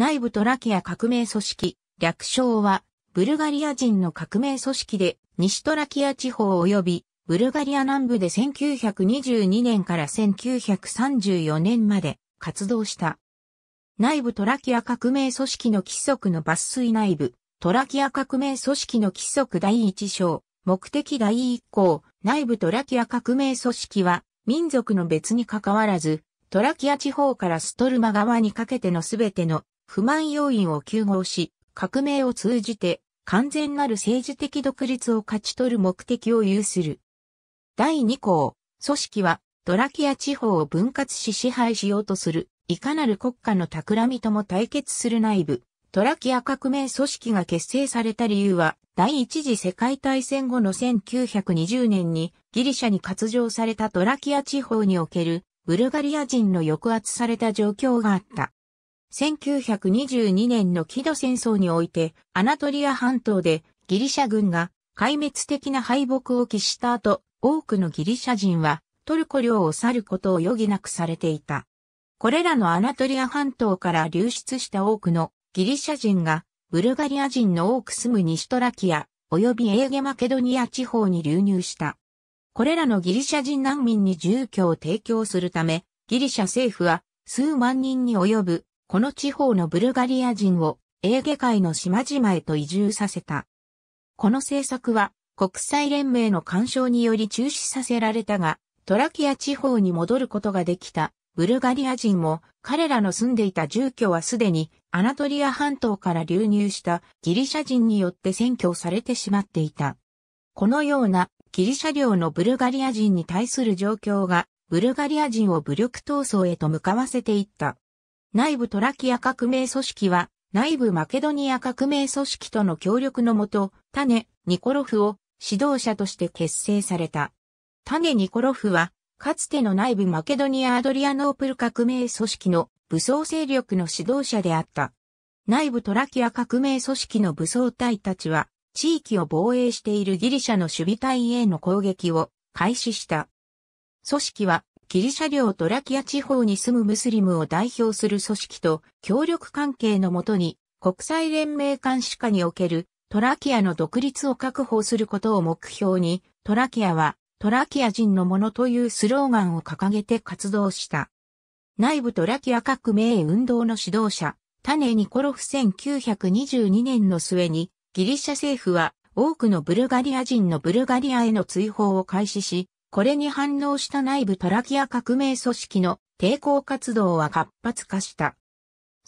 内部トラキア革命組織、略称は、ブルガリア人の革命組織で、西トラキア地方及び、ブルガリア南部で1922年から1934年まで活動した。内部トラキア革命組織の規則の抜粋内部、トラキア革命組織の規則第一章、目的第一項、内部トラキア革命組織は、民族の別に関わらず、トラキア地方からストルマ側にかけてのすべての不満要因を急合し、革命を通じて完全なる政治的独立を勝ち取る目的を有する。第2項、組織はドラキア地方を分割し支配しようとする、いかなる国家の企みとも対決する内部、トラキア革命組織が結成された理由は、第一次世界大戦後の1920年にギリシャに割譲されたトラキア地方におけるブルガリア人の抑圧された状況があった。1922年のキド戦争において、アナトリア半島でギリシャ軍が壊滅的な敗北を喫した後、多くのギリシャ人はトルコ領を去ることを余儀なくされていた。これらのアナトリア半島から流出した多くのギリシャ人が、ブルガリア人の多く住む西トラキア、及びエーゲマケドニア地方に流入した。これらのギリシャ人難民に住居を提供するため、ギリシャ政府は数万人に及ぶこの地方のブルガリア人をエーゲ海の島々へと移住させた。この政策は国際連盟の干渉により中止させられたが、トラキア地方に戻ることができたブルガリア人も彼らの住んでいた住居はすでにアナトリア半島から流入したギリシャ人によって占拠されてしまっていた。このようなギリシャ領のブルガリア人に対する状況がブルガリア人を武力闘争へと向かわせていった。内部トラキア革命組織は、内部マケドニア革命組織との協力のもと、タネ・ニコロフを指導者として結成された。タネ・ニコロフは、かつての内部マケドニア・アドリアノープル革命組織の武装勢力の指導者であった。内部トラキア革命組織の武装隊たちは、地域を防衛しているギリシャの守備隊への攻撃を開始した。組織はギリシャ領トラキア地方に住むムスリムを代表する組織と協力関係のもとに国際連盟監視下におけるトラキアの独立を確保することを目標にトラキアはトラキア人のものというスローガンを掲げて活動した。内部トラキア革命運動の指導者、タネ・ニコロフ1922年の末にギリシャ政府は多くのブルガリア人のブルガリアへの追放を開始し、これに反応した内部パラキア革命組織の抵抗活動は活発化した。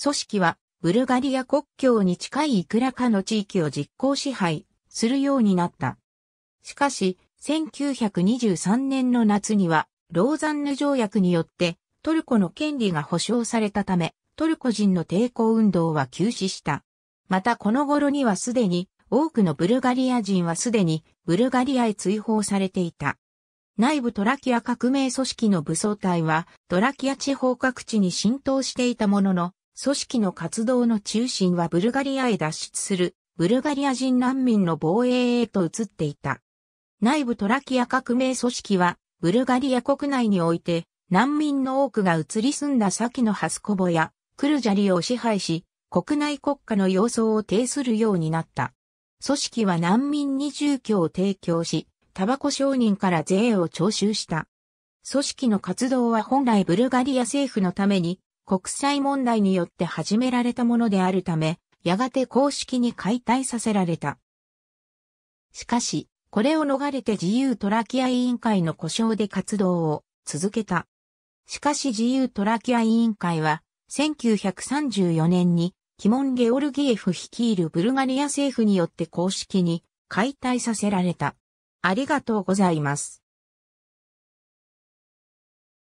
組織はブルガリア国境に近いいくらかの地域を実行支配するようになった。しかし、1923年の夏には、ローザンヌ条約によってトルコの権利が保障されたため、トルコ人の抵抗運動は休止した。またこの頃にはすでに多くのブルガリア人はすでにブルガリアへ追放されていた。内部トラキア革命組織の武装隊は、トラキア地方各地に浸透していたものの、組織の活動の中心はブルガリアへ脱出する、ブルガリア人難民の防衛へと移っていた。内部トラキア革命組織は、ブルガリア国内において、難民の多くが移り住んだ先のハスコボや、クルジャリを支配し、国内国家の様相を呈するようになった。組織は難民に住居を提供し、タバコ商人から税を徴収した。組織の活動は本来ブルガリア政府のために国際問題によって始められたものであるため、やがて公式に解体させられた。しかし、これを逃れて自由トラキア委員会の故障で活動を続けた。しかし自由トラキア委員会は、1934年に、キモン・ゲオルギエフ率いるブルガリア政府によって公式に解体させられた。ありがとうございます。